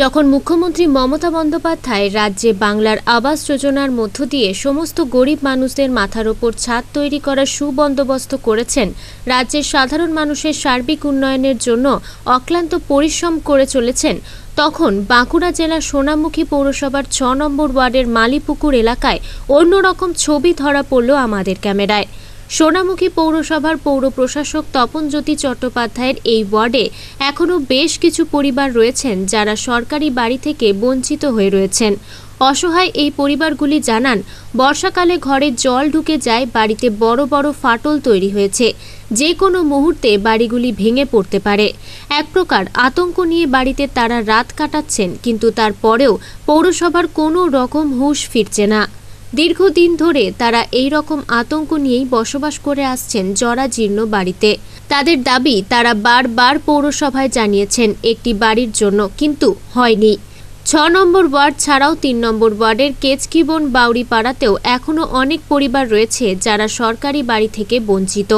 যখন মুখ্যমন্ত্রী মমতা বন্দ্যোপাধ্যায় রাজ্যে বাংলার আবাস যোজনার মধ্য দিয়ে সমস্ত গরিব মানুষদের মাথার ওপর ছাদ তৈরি করার সুবন্দোবস্ত করেছেন রাজ্যের সাধারণ মানুষের সার্বিক উন্নয়নের জন্য অক্লান্ত পরিশ্রম করে চলেছেন তখন বাঁকুড়া জেলার সোনামুখী পৌরসভার ছ নম্বর ওয়ার্ডের মালিপুকুর এলাকায় অন্যরকম ছবি ধরা পড়ল আমাদের ক্যামেরায় সোনামুখী পৌরসভার পৌর প্রশাসক তপনজ্যোতি চট্টোপাধ্যায়ের এই ওয়ার্ডে এখনও বেশ কিছু পরিবার রয়েছেন যারা সরকারি বাড়ি থেকে বঞ্চিত হয়ে রয়েছেন অসহায় এই পরিবারগুলি জানান বর্ষাকালে ঘরে জল ঢুকে যায় বাড়িতে বড় বড় ফাটল তৈরি হয়েছে যে কোনো মুহূর্তে বাড়িগুলি ভেঙে পড়তে পারে এক প্রকার আতঙ্ক নিয়ে বাড়িতে তারা রাত কাটাচ্ছেন কিন্তু তারপরেও পৌরসভার কোনো রকম হুঁশ ফিরছে না দীর্ঘদিন ধরে তারা এই রকম আতঙ্ক নিয়েই বসবাস করে আসছেন জরাজীর্ণ বাড়িতে তাদের দাবি তারা বারবার পৌরসভায় জানিয়েছেন একটি বাড়ির জন্য কিন্তু হয়নি ছ নম্বর ওয়ার্ড ছাড়াও তিন নম্বর ওয়ার্ডের কেচকিবন বাউরি পাড়াতেও এখনও অনেক পরিবার রয়েছে যারা সরকারি বাড়ি থেকে বঞ্চিত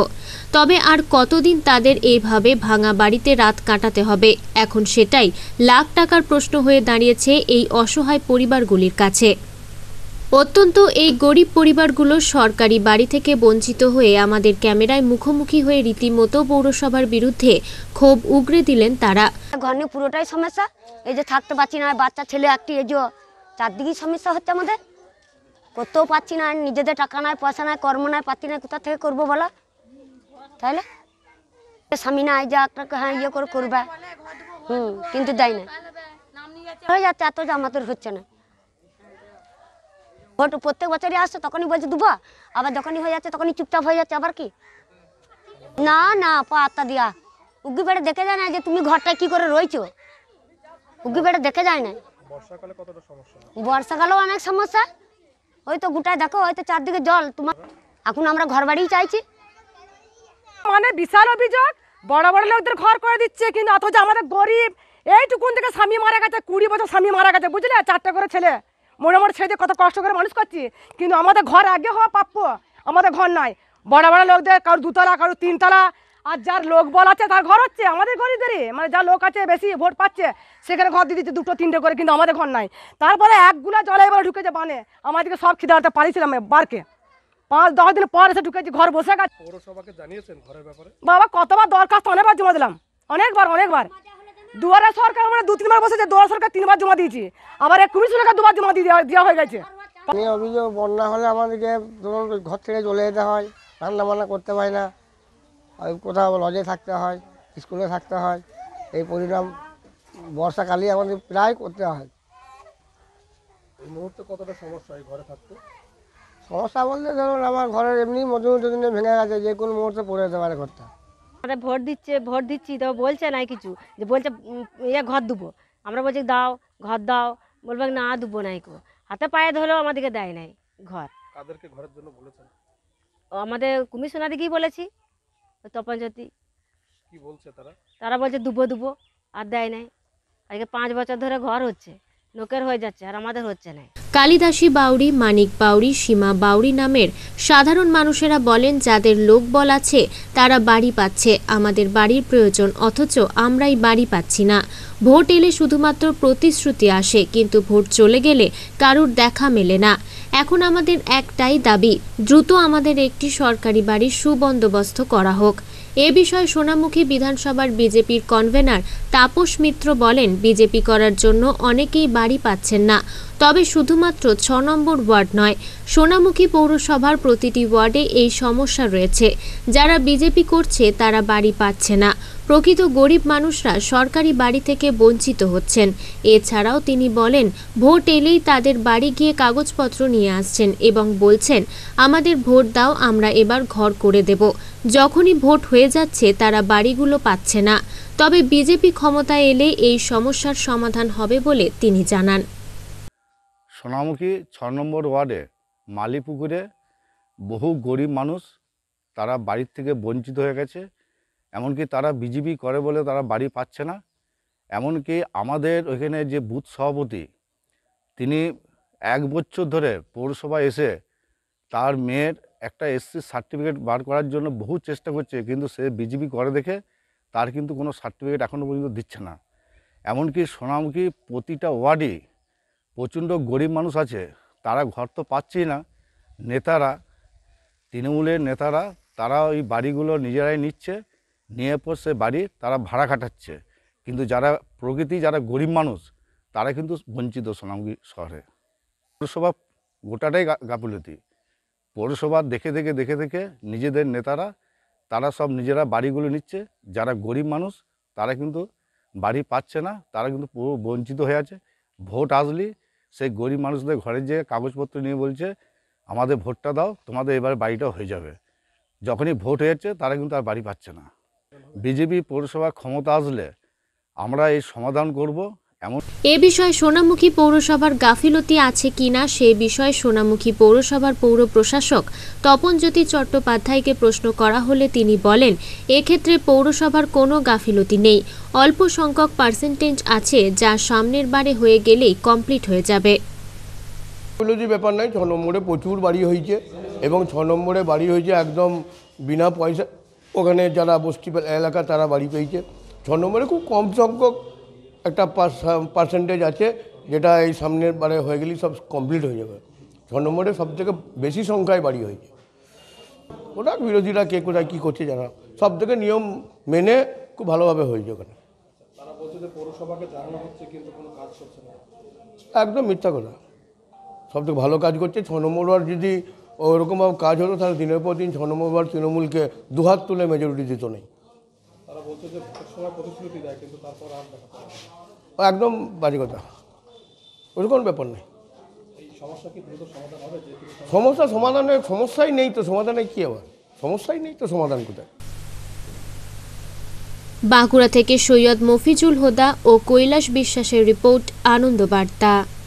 তবে আর কতদিন তাদের এইভাবে ভাঙা বাড়িতে রাত কাটাতে হবে এখন সেটাই লাখ টাকার প্রশ্ন হয়ে দাঁড়িয়েছে এই অসহায় পরিবারগুলির কাছে অত্যন্ত এই গরিব পরিবারগুলো সরকারি বাড়ি থেকে বঞ্চিত হয়ে আমাদের ক্যামেরায় মুখোমুখি হয়ে রীতিমতো পৌরসভার বিরুদ্ধে ক্ষোভ উগরে দিলেন তারা ঘর নিয়ে পুরোটাই সমস্যা এই যে থাকতে পারছি না বাচ্চা ছেলে একটি এই যে চারদিকেই সমস্যা হচ্ছে আমাদের করতেও পারছি না নিজেদের টাকা নাই পয়সা নাই কর্ম নাই পাচ্ছি না কোথা থেকে করবো বলা তাহলে স্বামী না যা একটা হ্যাঁ ইয়ে করে করবে হুম কিন্তু দেয় না হয়ে যাচ্ছে এত আমাদের হচ্ছে না ভোট প্রত্যেক বছরই আসছে তখনই বলছে দুব আবার যখনই হয়ে যাচ্ছে তখনই চুপচাপ হয়ে যাচ্ছে আবার কি না না পাত্তা দিয়া উগি বেড়ে দেখে যায় না যে তুমি ঘরটায় কি করে রয়েছো উগি বেড়ে দেখে যায় না বর্ষাকালেও অনেক সমস্যা ওই তো গোটায় দেখো ওই তো চারদিকে জল তোমার এখন আমরা ঘর বাড়িই চাইছি মানে বিশাল অভিযোগ বড় বড় লোকদের ঘর করে দিচ্ছে কিন্তু অথচ আমাদের গরিব এইটুকুন থেকে স্বামী মারা গেছে কুড়ি বছর স্বামী মারা গেছে বুঝলে চারটা করে ছেলে মোটামুটি ছেড়ে কত কষ্ট করে মানুষ করছি কিন্তু আমাদের ঘর আগে হওয়া প্রাপ্য আমাদের ঘর নয় বড় বড় লোকদের কারো দুতলা কারো তিনতলা আর যার লোক বল আছে তার ঘর হচ্ছে আমাদের গরিবদেরই মানে যার লোক আছে বেশি ভোট পাচ্ছে সেখানে ঘর দিয়ে দিচ্ছে দুটো তিনটে করে কিন্তু আমাদের ঘর নাই তারপরে একগুলা জলে এবার ঢুকেছে যে বানে আমাদেরকে সব হতে পারিছিলাম বারকে পাঁচ দশ দিন পর এসে ঢুকেছি ঘর বসে গেছে বাবা কতবার দরখাস্ত অনেকবার জমা দিলাম অনেকবার অনেকবার দুয়ারা সরকার আমরা মানে দু তিনবার বসেছে দুয়ারা সরকার তিনবার জমা দিয়েছি আবার এক কমিশন সরকার দুবার জমা দিয়ে দেওয়া হয়ে গেছে এই অভিযোগ বন্যা হলে আমাদেরকে ধরুন ঘর থেকে চলে যেতে হয় রান্না বান্না করতে পারি না কোথাও লজে থাকতে হয় স্কুলে থাকতে হয় এই পরিণাম বর্ষাকালে আমাদের প্রায় করতে হয় এই মুহূর্তে কতটা সমস্যা হয় ঘরে থাকতে সমস্যা বলতে ধরুন আমার ঘরের এমনি মধ্যে ভেঙে গেছে যে কোনো মুহূর্তে পড়ে যেতে পারে ঘরটা আমাদের ভোট দিচ্ছে ভোট দিচ্ছি তো বলছে না কিছু যে বলছে ইয়ে ঘর দেবো আমরা বলছি দাও ঘর দাও বলবে না দেবো নাই কো হাতে পায়ে ধরেও আমাদেরকে দেয় নাই ঘর তাদেরকে ঘরের জন্য বলেছেন আমাদের কমিশনার দিকেই বলেছি তপন জ্যোতি কি বলছে তারা তারা বলছে দুব দুব আর দেয় নাই আজকে পাঁচ বছর ধরে ঘর হচ্ছে লোকের হয়ে যাচ্ছে আর আমাদের হচ্ছে নাই কালিদাসী বাউরি মানিক বাউরি সীমা বাউরি নামের সাধারণ মানুষেরা বলেন যাদের লোক বল আছে তারা বাড়ি পাচ্ছে আমাদের বাড়ির প্রয়োজন অথচ আমরাই বাড়ি পাচ্ছি না ভোট এলে শুধুমাত্র প্রতিশ্রুতি আসে কিন্তু ভোট চলে গেলে কারুর দেখা মেলে না এখন আমাদের একটাই দাবি দ্রুত আমাদের একটি সরকারি বাড়ির সুবন্দোবস্ত করা হোক এ বিষয়ে সোনামুখী বিধানসভার বিজেপির কনভেনার তাপস মিত্র বলেন বিজেপি করার জন্য অনেকেই বাড়ি পাচ্ছেন না তবে শুধুমাত্র ছ নম্বর ওয়ার্ড নয় সোনামুখী পৌরসভার প্রতিটি ওয়ার্ডে এই সমস্যা রয়েছে যারা বিজেপি করছে তারা বাড়ি পাচ্ছে না প্রকৃত গরিব মানুষরা সরকারি বাড়ি থেকে বঞ্চিত হচ্ছেন এছাড়াও তিনি বলেন ভোট এলেই তাদের বাড়ি গিয়ে কাগজপত্র নিয়ে আসছেন এবং বলছেন আমাদের ভোট দাও আমরা এবার ঘর করে দেব যখনই ভোট হয়ে হয়ে যাচ্ছে তারা বাড়িগুলো পাচ্ছে না তবে বিজেপি ক্ষমতায় এলে এই সমস্যার সমাধান হবে বলে তিনি জানান সোনামুখী ছ নম্বর ওয়ার্ডে মালিপুকুরে বহু গরিব মানুষ তারা বাড়ির থেকে বঞ্চিত হয়ে গেছে এমনকি তারা বিজেপি করে বলে তারা বাড়ি পাচ্ছে না এমনকি আমাদের ওইখানে যে বুথ সভাপতি তিনি এক বছর ধরে পৌরসভা এসে তার মেয়ের একটা এসসি সার্টিফিকেট বার করার জন্য বহু চেষ্টা করছে কিন্তু সে বিজিবি করে দেখে তার কিন্তু কোনো সার্টিফিকেট এখনও পর্যন্ত দিচ্ছে না এমনকি সোনামুখী কি প্রতিটা ওয়ার্ডে প্রচণ্ড গরিব মানুষ আছে তারা ঘর তো পাচ্ছেই না নেতারা তৃণমূলের নেতারা তারা ওই বাড়িগুলো নিজেরাই নিচ্ছে নিয়ে পর সে বাড়ি তারা ভাড়া খাটাচ্ছে কিন্তু যারা প্রকৃতি যারা গরিব মানুষ তারা কিন্তু বঞ্চিত সোনামুখী শহরে পৌরসভা গোটাটাই গাফিলতি পৌরসভা দেখে দেখে দেখে দেখে নিজেদের নেতারা তারা সব নিজেরা বাড়িগুলো নিচ্ছে যারা গরিব মানুষ তারা কিন্তু বাড়ি পাচ্ছে না তারা কিন্তু পুরো বঞ্চিত হয়ে আছে ভোট আসলেই সেই গরিব মানুষদের ঘরে যে কাগজপত্র নিয়ে বলছে আমাদের ভোটটা দাও তোমাদের এবার বাড়িটা হয়ে যাবে যখনই ভোট হয়েছে তারা কিন্তু আর বাড়ি পাচ্ছে না বিজেপি পৌরসভা ক্ষমতা আসলে আমরা এই সমাধান করব এ বিষয়ে সোনামুখী পৌরসভার গাফিলতি আছে কিনা সে বিষয়ে সোনামুখী পৌরসভার পৌর প্রশাসক তপনজ্যোতি চট্টোপাধ্যায়কে প্রশ্ন করা হলে তিনি বলেন এক্ষেত্রে পৌরসভার কোনো গাফিলতি নেই অল্প সংখ্যক পার্সেন্টেজ আছে যা সামনের বারে হয়ে গেলেই কমপ্লিট হয়ে যাবে ব্যাপার নয় ছ নম্বরে প্রচুর বাড়ি হয়েছে এবং ছ নম্বরে বাড়ি হয়েছে একদম বিনা পয়সা ওখানে যারা বস্তি এলাকা তারা বাড়ি পেয়েছে ছ নম্বরে খুব কম সংখ্যক একটা পার্সেন্টেজ আছে যেটা এই সামনের বারে হয়ে গেলেই সব কমপ্লিট হয়ে যাবে ছ নম্বরে সব থেকে বেশি সংখ্যায় বাড়ি হয়েছে ওটা বিরোধীরা কে কোথায় কী করছে জানা সব থেকে নিয়ম মেনে খুব ভালোভাবে হয়েছে ওখানে একদম মিথ্যা কথা সব থেকে ভালো কাজ করছে ছ নম্বর ওয়ার্ড যদি ওরকমভাবে কাজ হতো তাহলে দিনের পর দিন ছ নম্বর ওয়ার্ড তৃণমূলকে দুহাত তুলে মেজরিটি দিত নেই একদম বাজে কথা ওর কোনো ব্যাপার নেই সমস্যা সমাধানের সমস্যাই নেই তো সমাধানে কি আবার সমস্যাই নেই তো সমাধান কোথায় বাঁকুড়া থেকে সৈয়দ মফিজুল হোদা ও কৈলাস বিশ্বাসের রিপোর্ট আনন্দ বার্তা